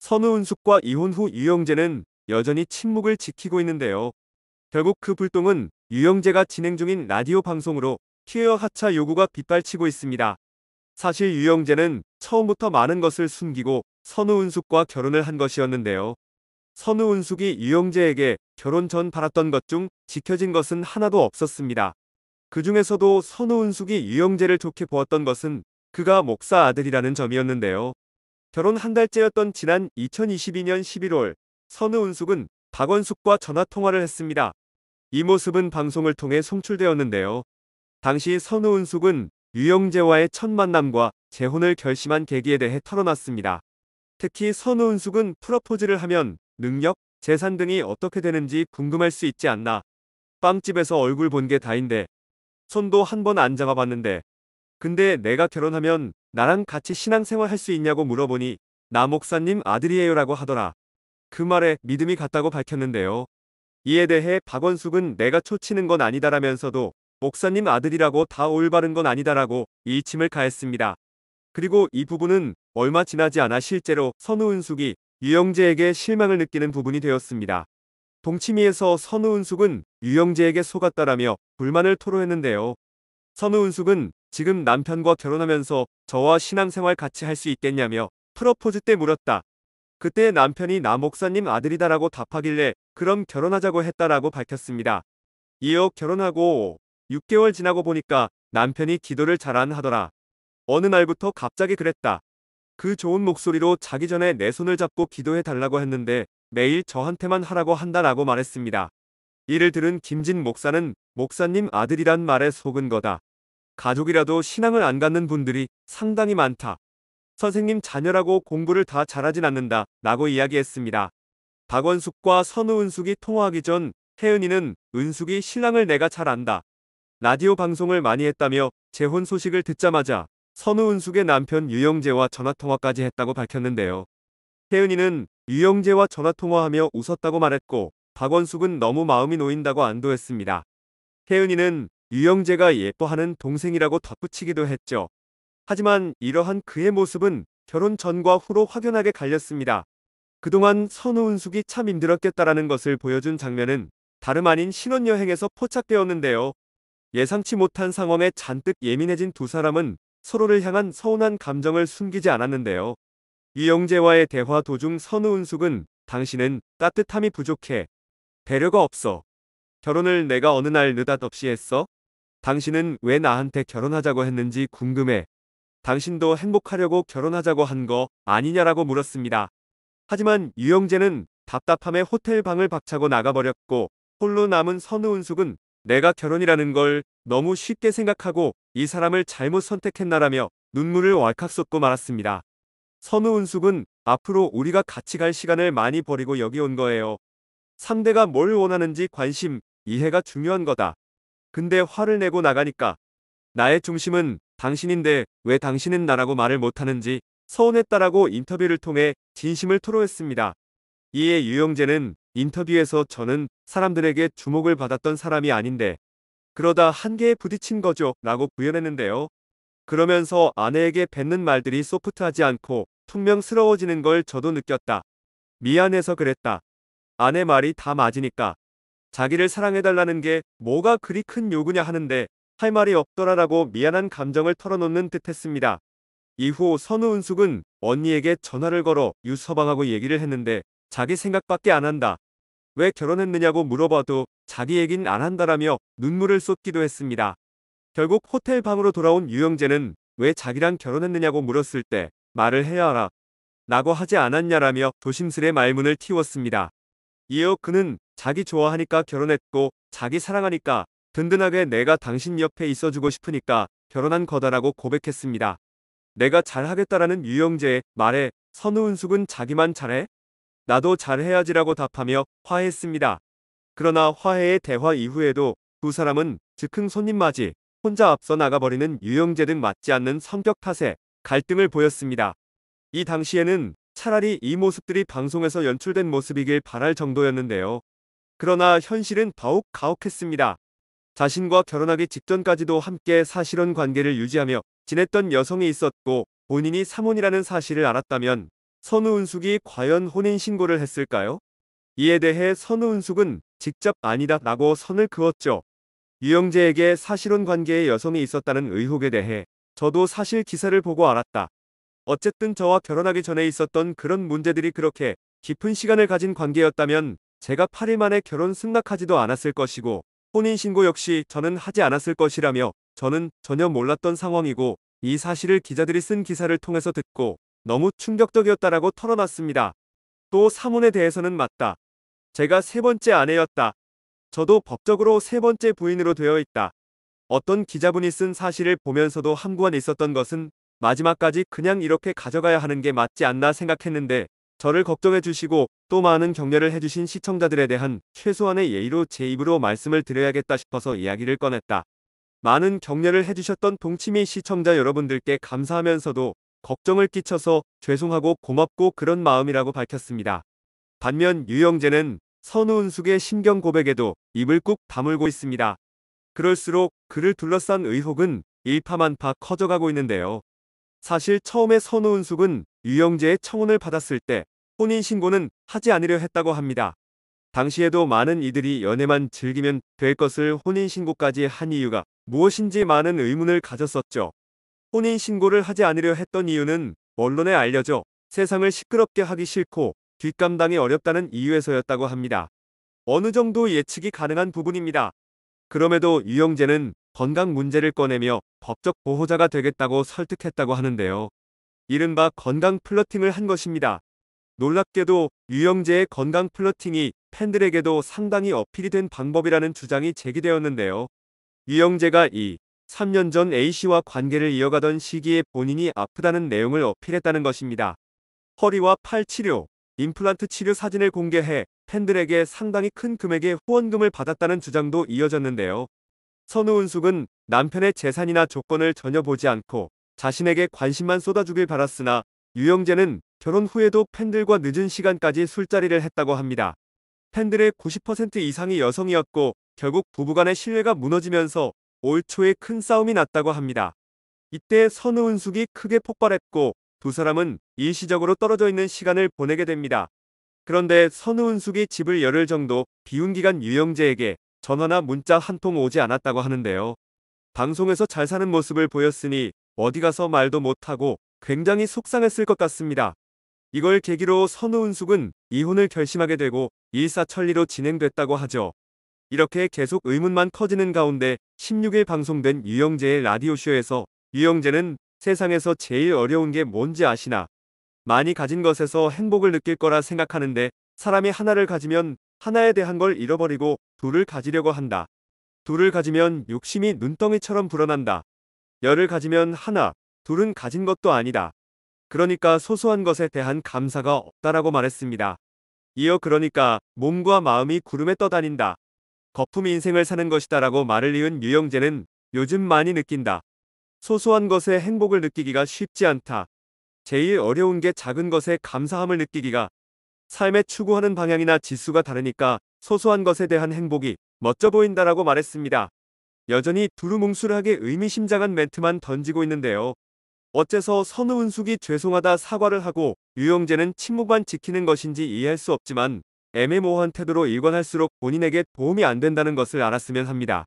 선우은숙과 이혼 후 유영재는 여전히 침묵을 지키고 있는데요. 결국 그 불똥은 유영재가 진행 중인 라디오 방송으로 퀴어 하차 요구가 빗발치고 있습니다. 사실 유영재는 처음부터 많은 것을 숨기고 선우은숙과 결혼을 한 것이었는데요. 선우은숙이 유영재에게 결혼 전 바랐던 것 중 지켜진 것은 하나도 없었습니다. 그 중에서도 선우은숙이 유영재를 좋게 보았던 것은 그가 목사 아들이라는 점이었는데요. 결혼 한 달째였던 지난 2022년 11월 선우은숙은 박원숙과 전화통화를 했습니다. 이 모습은 방송을 통해 송출되었는데요. 당시 선우은숙은 유영재와의 첫 만남과 재혼을 결심한 계기에 대해 털어놨습니다. 특히 선우은숙은 프러포즈를 하면 능력, 재산 등이 어떻게 되는지 궁금할 수 있지 않나. 빵집에서 얼굴 본 게 다인데 손도 한 번 안 잡아봤는데 근데 내가 결혼하면 나랑 같이 신앙생활 할 수 있냐고 물어보니 나 목사님 아들이에요라고 하더라. 그 말에 믿음이 갔다고 밝혔는데요. 이에 대해 박원숙은 내가 초치는 건 아니다라면서도 목사님 아들이라고 다 올바른 건 아니다라고 일침을 가했습니다. 그리고 이 부분은 얼마 지나지 않아 실제로 선우은숙이 유영재에게 실망을 느끼는 부분이 되었습니다. 동치미에서 선우은숙은 유영재에게 속았다라며 불만을 토로했는데요. 선우은숙은 지금 남편과 결혼하면서 저와 신앙생활 같이 할 수 있겠냐며 프러포즈 때 물었다. 그때 남편이 나 목사님 아들이다라고 답하길래 그럼 결혼하자고 했다라고 밝혔습니다. 이어 결혼하고 6개월 지나고 보니까 남편이 기도를 잘 안 하더라. 어느 날부터 갑자기 그랬다. 그 좋은 목소리로 자기 전에 내 손을 잡고 기도해 달라고 했는데 매일 저한테만 하라고 한다라고 말했습니다. 이를 들은 김진 목사는 목사님 아들이란 말에 속은 거다. 가족이라도 신앙을 안 갖는 분들이 상당히 많다. 선생님 자녀라고 공부를 다 잘하진 않는다. 라고 이야기했습니다. 박원숙과 선우은숙이 통화하기 전 혜은이는 은숙이 신랑을 내가 잘 안다. 라디오 방송을 많이 했다며 재혼 소식을 듣자마자 선우은숙의 남편 유영재와 전화통화까지 했다고 밝혔는데요. 혜은이는 유영재와 전화통화하며 웃었다고 말했고 박원숙은 너무 마음이 놓인다고 안도했습니다. 혜은이는 유영재가 예뻐하는 동생이라고 덧붙이기도 했죠. 하지만 이러한 그의 모습은 결혼 전과 후로 확연하게 갈렸습니다. 그동안 선우은숙이 참 힘들었겠다라는 것을 보여준 장면은 다름 아닌 신혼여행에서 포착되었는데요. 예상치 못한 상황에 잔뜩 예민해진 두 사람은 서로를 향한 서운한 감정을 숨기지 않았는데요. 유영재와의 대화 도중 선우은숙은 당신은 따뜻함이 부족해. 배려가 없어. 결혼을 내가 어느 날 느닷없이 했어? 당신은 왜 나한테 결혼하자고 했는지 궁금해. 당신도 행복하려고 결혼하자고 한 거 아니냐라고 물었습니다. 하지만 유영재는 답답함에 호텔 방을 박차고 나가버렸고 홀로 남은 선우은숙은 내가 결혼이라는 걸 너무 쉽게 생각하고 이 사람을 잘못 선택했나라며 눈물을 왈칵 쏟고 말았습니다. 선우은숙은 앞으로 우리가 같이 갈 시간을 많이 버리고 여기 온 거예요. 상대가 뭘 원하는지 관심, 이해가 중요한 거다. 근데 화를 내고 나가니까 나의 중심은 당신인데 왜 당신은 나라고 말을 못하는지 서운했다라고 인터뷰를 통해 진심을 토로했습니다. 이에 유영재는 인터뷰에서 저는 사람들에게 주목을 받았던 사람이 아닌데 그러다 한계에 부딪힌 거죠 라고 부연했는데요. 그러면서 아내에게 뱉는 말들이 소프트하지 않고 퉁명스러워지는 걸 저도 느꼈다. 미안해서 그랬다. 아내 말이 다 맞으니까. 자기를 사랑해달라는 게 뭐가 그리 큰 요구냐 하는데 할 말이 없더라라고 미안한 감정을 털어놓는 듯했습니다. 이후 선우 은숙은 언니에게 전화를 걸어 유서방하고 얘기를 했는데 자기 생각밖에 안 한다. 왜 결혼했느냐고 물어봐도 자기 얘긴 안 한다라며 눈물을 쏟기도 했습니다. 결국 호텔 방으로 돌아온 유영재는 왜 자기랑 결혼했느냐고 물었을 때 말을 해야 하라. 라고 하지 않았냐라며 도심스레 말문을 틔웠습니다. 이어 그는 자기 좋아하니까 결혼했고 자기 사랑하니까 든든하게 내가 당신 옆에 있어주고 싶으니까 결혼한 거다라고 고백했습니다. 내가 잘하겠다라는 유영재의 말에 선우은숙은 자기만 잘해? 나도 잘해야지라고 답하며 화해했습니다. 그러나 화해의 대화 이후에도 두 사람은 즉흥 손님 맞이, 혼자 앞서 나가버리는 유영재 등 맞지 않는 성격 탓에 갈등을 보였습니다. 이 당시에는 차라리 이 모습들이 방송에서 연출된 모습이길 바랄 정도였는데요. 그러나 현실은 더욱 가혹했습니다. 자신과 결혼하기 직전까지도 함께 사실혼 관계를 유지하며 지냈던 여성이 있었고 본인이 사몬이라는 사실을 알았다면 선우은숙이 과연 혼인신고를 했을까요? 이에 대해 선우은숙은 직접 아니다 라고 선을 그었죠. 유영재에게 사실혼 관계의 여성이 있었다는 의혹에 대해 저도 사실 기사를 보고 알았다. 어쨌든 저와 결혼하기 전에 있었던 그런 문제들이 그렇게 깊은 시간을 가진 관계였다면 제가 8일 만에 결혼 승낙하지도 않았을 것이고 혼인신고 역시 저는 하지 않았을 것이라며 저는 전혀 몰랐던 상황이고 이 사실을 기자들이 쓴 기사를 통해서 듣고 너무 충격적이었다라고 털어놨습니다. 또 사문에 대해서는 맞다. 제가 세 번째 아내였다. 저도 법적으로 세 번째 부인으로 되어 있다. 어떤 기자분이 쓴 사실을 보면서도 함구한 있었던 것은 마지막까지 그냥 이렇게 가져가야 하는 게 맞지 않나 생각했는데 저를 걱정해 주시고 또 많은 격려를 해주신 시청자들에 대한 최소한의 예의로 제 입으로 말씀을 드려야겠다 싶어서 이야기를 꺼냈다. 많은 격려를 해주셨던 동치미 시청자 여러분들께 감사하면서도 걱정을 끼쳐서 죄송하고 고맙고 그런 마음이라고 밝혔습니다. 반면 유영재는 선우은숙의 신경 고백에도 입을 꾹 다물고 있습니다. 그럴수록 그를 둘러싼 의혹은 일파만파 커져가고 있는데요. 사실 처음에 선우은숙은 유영재의 청혼을 받았을 때 혼인신고는 하지 않으려 했다고 합니다. 당시에도 많은 이들이 연애만 즐기면 될 것을 혼인신고까지 한 이유가 무엇인지 많은 의문을 가졌었죠. 혼인신고를 하지 않으려 했던 이유는 언론에 알려져 세상을 시끄럽게 하기 싫고 뒷감당이 어렵다는 이유에서였다고 합니다. 어느 정도 예측이 가능한 부분입니다. 그럼에도 유영재는 건강 문제를 꺼내며 법적 보호자가 되겠다고 설득했다고 하는데요. 이른바 건강 플러팅을 한 것입니다. 놀랍게도 유영재의 건강 플러팅이 팬들에게도 상당히 어필이 된 방법이라는 주장이 제기되었는데요. 유영재가 이 3년 전 A씨와 관계를 이어가던 시기에 본인이 아프다는 내용을 어필했다는 것입니다. 허리와 팔 치료, 임플란트 치료 사진을 공개해 팬들에게 상당히 큰 금액의 후원금을 받았다는 주장도 이어졌는데요. 선우은숙은 남편의 재산이나 조건을 전혀 보지 않고 자신에게 관심만 쏟아주길 바랐으나 유영재는 결혼 후에도 팬들과 늦은 시간까지 술자리를 했다고 합니다. 팬들의 90% 이상이 여성이었고 결국 부부간의 신뢰가 무너지면서 올 초에 큰 싸움이 났다고 합니다. 이때 선우은숙이 크게 폭발했고 두 사람은 일시적으로 떨어져 있는 시간을 보내게 됩니다. 그런데 선우은숙이 집을 열흘 정도 비운 기간 유영재에게 전화나 문자 한 통 오지 않았다고 하는데요. 방송에서 잘 사는 모습을 보였으니 어디 가서 말도 못하고 굉장히 속상했을 것 같습니다. 이걸 계기로 선우은숙은 이혼을 결심하게 되고 일사천리로 진행됐다고 하죠. 이렇게 계속 의문만 커지는 가운데 16일 방송된 유영재의 라디오쇼에서 유영재는 세상에서 제일 어려운 게 뭔지 아시나? 많이 가진 것에서 행복을 느낄 거라 생각하는데 사람이 하나를 가지면 하나에 대한 걸 잃어버리고 둘을 가지려고 한다. 둘을 가지면 욕심이 눈덩이처럼 불어난다. 열을 가지면 하나, 둘은 가진 것도 아니다. 그러니까 소소한 것에 대한 감사가 없다라고 말했습니다. 이어 그러니까 몸과 마음이 구름에 떠다닌다. 거품이 인생을 사는 것이다라고 말을 이은 유영재는 요즘 많이 느낀다. 소소한 것에 행복을 느끼기가 쉽지 않다. 제일 어려운 게 작은 것에 감사함을 느끼기가 삶에 추구하는 방향이나 지수가 다르니까 소소한 것에 대한 행복이 멋져 보인다라고 말했습니다. 여전히 두루뭉술하게 의미심장한 멘트만 던지고 있는데요. 어째서 선우은숙이 죄송하다 사과를 하고 유영재는 침묵만 지키는 것인지 이해할 수 없지만 애매모호한 태도로 일관할수록 본인에게 도움이 안 된다는 것을 알았으면 합니다.